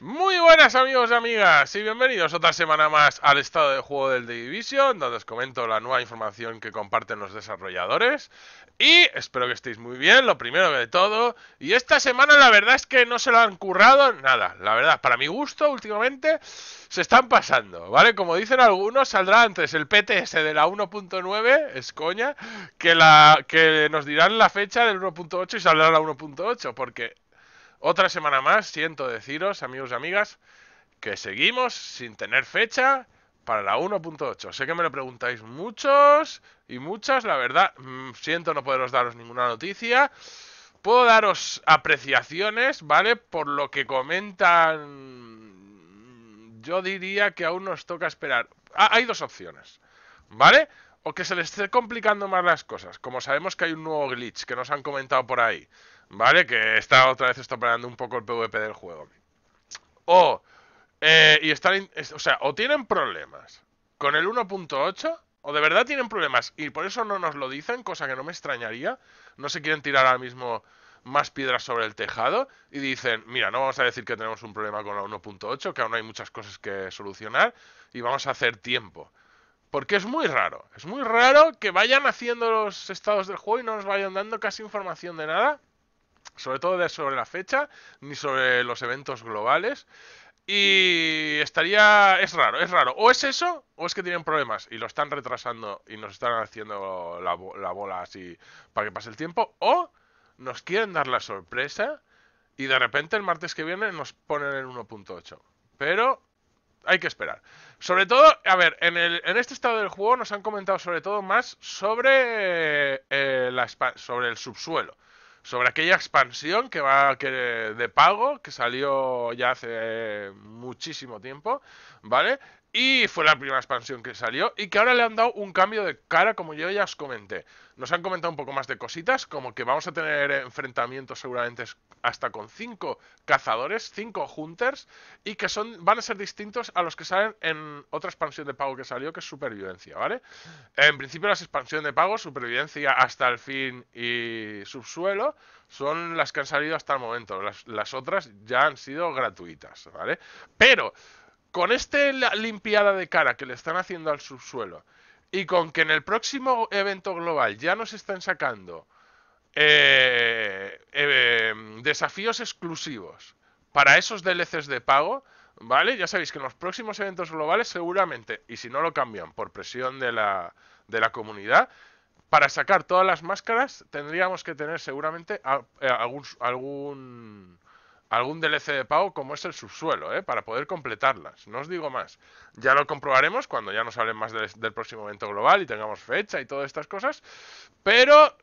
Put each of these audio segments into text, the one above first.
Muy buenas amigos y amigas y bienvenidos otra semana más al estado de juego del The Division donde os comento la nueva información que comparten los desarrolladores y espero que estéis muy bien, lo primero de todo y esta semana la verdad es que no se lo han currado nada, la verdad para mi gusto últimamente se están pasando, ¿vale? Como dicen algunos saldrá antes el PTS de la 1.9, es coña, que, la, que nos dirán la fecha del 1.8 y saldrá la 1.8 porque otra semana más, siento deciros, amigos y amigas, que seguimos sin tener fecha para la 1.8. Sé que me lo preguntáis muchos y muchas, la verdad, mm, siento no poderos daros ninguna noticia. Puedo daros apreciaciones, ¿vale? Por lo que comentan, yo diría que aún nos toca esperar. Ah, hay dos opciones, ¿vale? O que se les esté complicando más las cosas, como sabemos que hay un nuevo glitch que nos han comentado por ahí. ¿vale? Que está otra vez parando un poco el PvP del juego. O, eh, y están, o sea, o tienen problemas con el 1.8, o de verdad tienen problemas y por eso no nos lo dicen, cosa que no me extrañaría. No se quieren tirar ahora mismo más piedras sobre el tejado y dicen, mira, no vamos a decir que tenemos un problema con la 1.8, que aún hay muchas cosas que solucionar y vamos a hacer tiempo. Porque es muy raro, es muy raro que vayan haciendo los estados del juego y no nos vayan dando casi información de nada sobre todo sobre la fecha, ni sobre los eventos globales. Y estaría. Es raro, es raro. O es eso, o es que tienen problemas y lo están retrasando y nos están haciendo la, bola así para que pase el tiempo. O nos quieren dar la sorpresa y de repente el martes que viene nos ponen el 1.8. Pero hay que esperar. Sobre todo, a ver, en, el, en, este estado del juego nos han comentado sobre todo más sobre, eh, la, sobre el subsuelo sobre aquella expansión que va de pago que salió ya hace muchísimo tiempo, ¿vale? Y fue la primera expansión que salió y que ahora le han dado un cambio de cara como yo ya os comenté. Nos han comentado un poco más de cositas, como que vamos a tener enfrentamientos seguramente hasta con cinco cazadores, cinco hunters, y que son, van a ser distintos a los que salen en otra expansión de pago que salió, que es supervivencia, ¿vale? En principio las expansiones de pago, supervivencia hasta el fin y subsuelo, son las que han salido hasta el momento. Las, las otras ya han sido gratuitas, ¿vale? Pero, con esta limpiada de cara que le están haciendo al subsuelo, y con que en el próximo evento global ya nos están sacando eh, eh, em, desafíos exclusivos para esos DLCs de pago, ¿vale? Ya sabéis que en los próximos eventos globales seguramente, y si no lo cambian por presión de la, de la comunidad, para sacar todas las máscaras tendríamos que tener seguramente eh, algún, algún algún DLC de pago como es el subsuelo, ¿eh? para poder completarlas. No os digo más. Ya lo comprobaremos cuando ya nos hablen más del, próximo evento global y tengamos fecha y todas estas cosas. Pero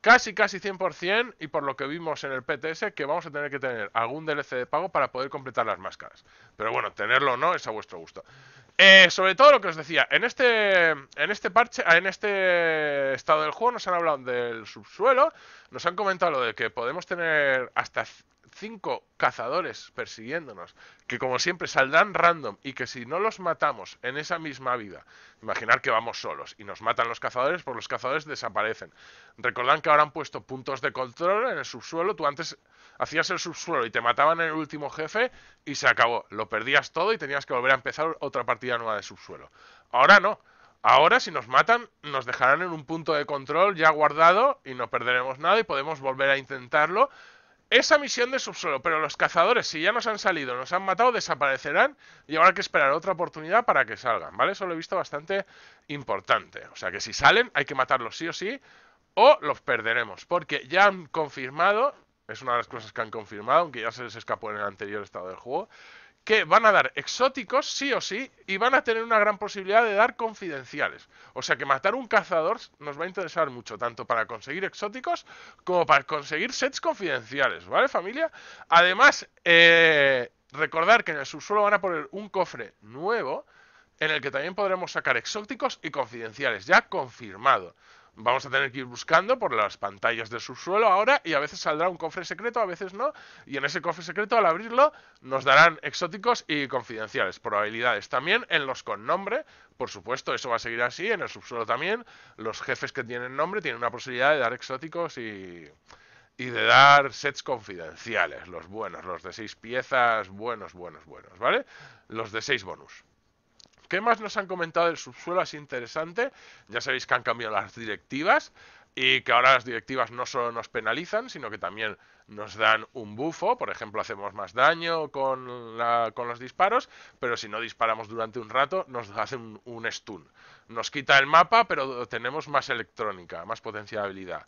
casi, casi 100%, y por lo que vimos en el PTS, que vamos a tener que tener algún DLC de pago para poder completar las máscaras. Pero bueno, tenerlo o no es a vuestro gusto. Eh, sobre todo lo que os decía, en este, en este parche, en este estado del juego nos han hablado del subsuelo, nos han comentado lo de que podemos tener hasta cinco cazadores persiguiéndonos, que como siempre saldrán random y que si no los matamos en esa misma vida, imaginar que vamos solos y nos matan los cazadores, pues los cazadores desaparecen. Recordad que ahora han puesto puntos de control en el subsuelo, tú antes hacías el subsuelo y te mataban en el último jefe y se acabó, lo perdías todo y tenías que volver a empezar otra partida nueva de subsuelo. Ahora no. Ahora, si nos matan, nos dejarán en un punto de control ya guardado y no perderemos nada y podemos volver a intentarlo esa misión de subsuelo, pero los cazadores, si ya nos han salido, nos han matado, desaparecerán y habrá que esperar otra oportunidad para que salgan, ¿vale? Eso lo he visto bastante importante. O sea que si salen, hay que matarlos sí o sí, o los perderemos, porque ya han confirmado, es una de las cosas que han confirmado, aunque ya se les escapó en el anterior estado del juego, que van a dar exóticos, sí o sí, y van a tener una gran posibilidad de dar confidenciales. O sea que matar un cazador nos va a interesar mucho, tanto para conseguir exóticos como para conseguir sets confidenciales, ¿vale familia? Además, eh, recordar que en el subsuelo van a poner un cofre nuevo en el que también podremos sacar exóticos y confidenciales, ya confirmado vamos a tener que ir buscando por las pantallas del subsuelo ahora y a veces saldrá un cofre secreto, a veces no, y en ese cofre secreto al abrirlo nos darán exóticos y confidenciales, probabilidades también en los con nombre, por supuesto, eso va a seguir así, en el subsuelo también, los jefes que tienen nombre tienen una posibilidad de dar exóticos y, y de dar sets confidenciales, los buenos, los de seis piezas, buenos, buenos, buenos, ¿vale? Los de seis bonus. ¿Qué más nos han comentado del subsuelo? Es interesante. Ya sabéis que han cambiado las directivas y que ahora las directivas no solo nos penalizan, sino que también nos dan un bufo, por ejemplo, hacemos más daño con, con los disparos, pero si no disparamos durante un rato, nos hacen un, stun. Nos quita el mapa, pero tenemos más electrónica, más potencia habilidad.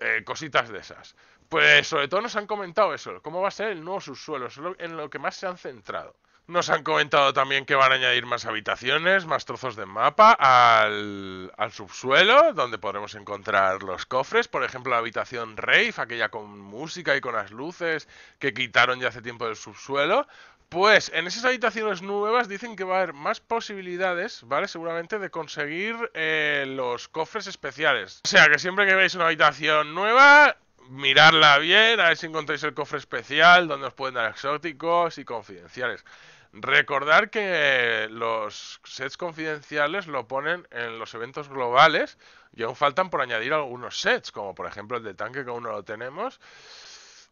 Eh, cositas de esas. Pues sobre todo nos han comentado eso, cómo va a ser el nuevo subsuelo, en lo que más se han centrado. Nos han comentado también que van a añadir más habitaciones, más trozos de mapa al, subsuelo, donde podremos encontrar los cofres. Por ejemplo, la habitación rave, aquella con música y con las luces que quitaron ya hace tiempo del subsuelo. Pues en esas habitaciones nuevas dicen que va a haber más posibilidades, ¿vale? Seguramente de conseguir eh, los cofres especiales. O sea que siempre que veáis una habitación nueva, mirarla bien, a ver si encontráis el cofre especial, donde os pueden dar exóticos y confidenciales. Recordar que los sets confidenciales lo ponen en los eventos globales y aún faltan por añadir algunos sets, como por ejemplo el de tanque que aún no lo tenemos.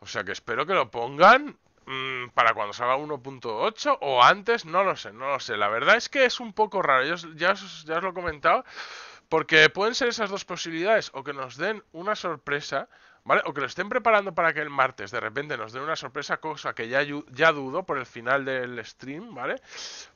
O sea que espero que lo pongan mm, para cuando salga 1.8 o antes, no lo sé, no lo sé. La verdad es que es un poco raro, ya ya os lo he comentado, porque pueden ser esas dos posibilidades o que nos den una sorpresa o que lo estén preparando para que el martes de repente nos den una sorpresa, cosa que ya, ya dudo por el final del stream, ¿vale?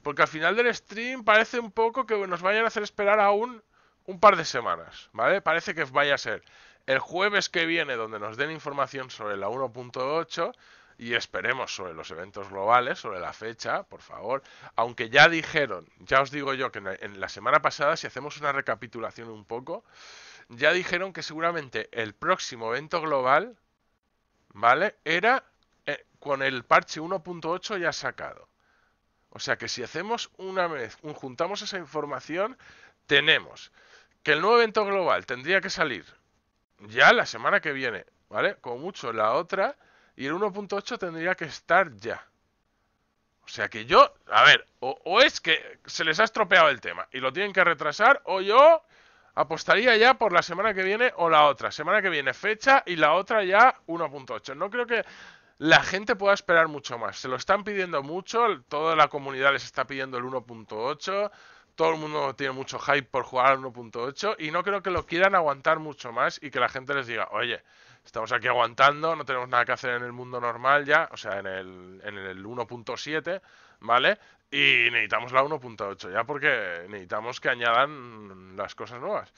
Porque al final del stream parece un poco que nos vayan a hacer esperar aún un par de semanas, ¿vale? Parece que vaya a ser el jueves que viene donde nos den información sobre la 1.8 y esperemos sobre los eventos globales, sobre la fecha, por favor. Aunque ya dijeron, ya os digo yo que en la semana pasada, si hacemos una recapitulación un poco, ya dijeron que seguramente el próximo evento global, ¿vale? Era eh, con el parche 1.8 ya sacado. O sea que si hacemos una vez, juntamos esa información, tenemos que el nuevo evento global tendría que salir ya la semana que viene, ¿vale? Como mucho la otra, y el 1.8 tendría que estar ya. O sea que yo, a ver, o, es que se les ha estropeado el tema y lo tienen que retrasar, o yo apostaría ya por la semana que viene o la otra. Semana que viene fecha y la otra ya 1.8. No creo que la gente pueda esperar mucho más. Se lo están pidiendo mucho, toda la comunidad les está pidiendo el 1.8. Todo el mundo tiene mucho hype por jugar al 1.8 y no creo que lo quieran aguantar mucho más y que la gente les diga, oye, estamos aquí aguantando, no tenemos nada que hacer en el mundo normal ya, o sea, en el, en el 1.7 ¿vale? Y necesitamos la 1.8 ya porque necesitamos que añadan las cosas nuevas.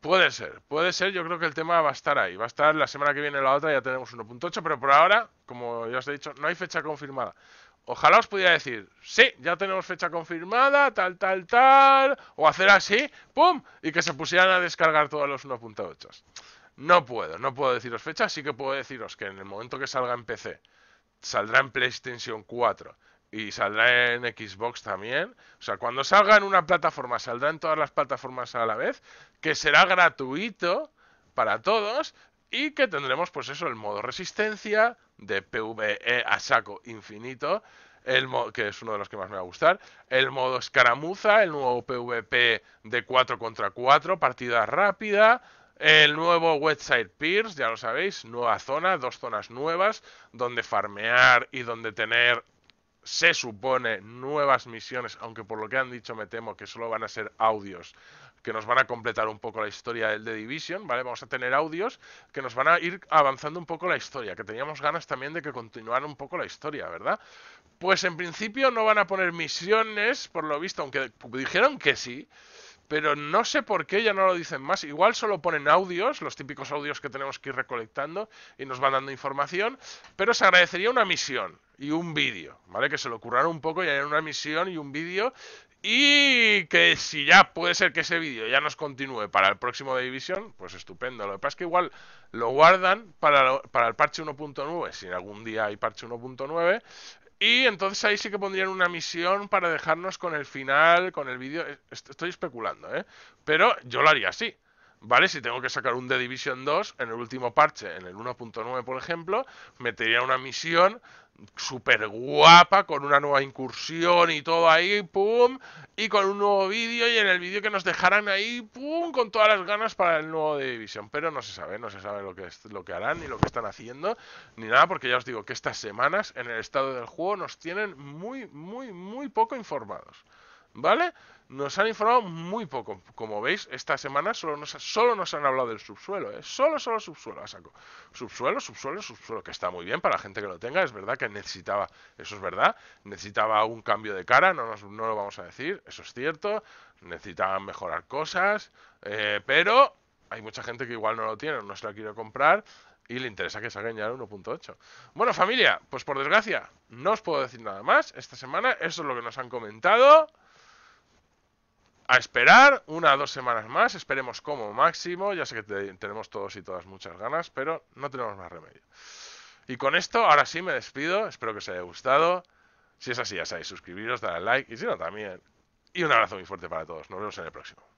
Puede ser, puede ser, yo creo que el tema va a estar ahí. Va a estar la semana que viene la otra, ya tenemos 1.8, pero por ahora, como ya os he dicho, no hay fecha confirmada. Ojalá os pudiera decir, sí, ya tenemos fecha confirmada, tal, tal, tal, o hacer así, ¡pum! Y que se pusieran a descargar todos los 1.8. No puedo, no puedo deciros fecha, sí que puedo deciros que en el momento que salga en PC, saldrá en PlayStation 4 y saldrá en Xbox también. O sea, cuando salga en una plataforma, saldrá en todas las plataformas a la vez, que será gratuito para todos y que tendremos pues eso, el modo resistencia de PvE a saco infinito, el que es uno de los que más me va a gustar, el modo escaramuza, el nuevo PvP de 4 contra 4, partida rápida, el nuevo website Pierce, ya lo sabéis, nueva zona, dos zonas nuevas, donde farmear y donde tener se supone, nuevas misiones, aunque por lo que han dicho me temo que solo van a ser audios que nos van a completar un poco la historia del The Division, ¿vale? Vamos a tener audios que nos van a ir avanzando un poco la historia, que teníamos ganas también de que continuara un poco la historia, ¿verdad? Pues en principio no van a poner misiones, por lo visto, aunque dijeron que sí, pero no sé por qué ya no lo dicen más. Igual solo ponen audios, los típicos audios que tenemos que ir recolectando y nos van dando información. Pero se agradecería una misión y un vídeo, ¿vale? Que se lo curraran un poco y harían una misión y un vídeo. Y que si ya puede ser que ese vídeo ya nos continúe para el próximo de división, pues estupendo. Lo que pasa es que igual lo guardan para, para el parche 1.9, si algún día hay parche 1.9, y entonces ahí sí que pondrían una misión para dejarnos con el final, con el vídeo. Estoy especulando, ¿eh? Pero yo lo haría así. ¿vale? Si tengo que sacar un The Division 2, en el último parche, en el 1.9 por ejemplo, metería una misión súper guapa, con una nueva incursión y todo ahí, ¡pum! Y con un nuevo vídeo y en el vídeo que nos dejarán ahí, ¡pum! Con todas las ganas para el nuevo The Division. Pero no se sabe, no se sabe lo que, es, lo que harán, ni lo que están haciendo, ni nada, porque ya os digo que estas semanas en el estado del juego nos tienen muy, muy, muy poco informados. ¿vale? Nos han informado muy poco. Como veis, esta semana solo nos, solo nos han hablado del subsuelo, ¿eh? Solo, solo subsuelo, saco. Subsuelo, subsuelo, subsuelo, que está muy bien para la gente que lo tenga. Es verdad que necesitaba, eso es verdad, necesitaba un cambio de cara, no, nos, no lo vamos a decir, eso es cierto. Necesitaban mejorar cosas, eh, pero hay mucha gente que igual no lo tiene, no se la quiere comprar y le interesa que salga ya 1.8. Bueno, familia, pues por desgracia, no os puedo decir nada más. Esta semana, eso es lo que nos han comentado a esperar una o dos semanas más, esperemos como máximo, ya sé que tenemos todos y todas muchas ganas, pero no tenemos más remedio. Y con esto, ahora sí me despido, espero que os haya gustado, si es así ya sabéis, suscribiros, darle like y si no también. Y un abrazo muy fuerte para todos, nos vemos en el próximo.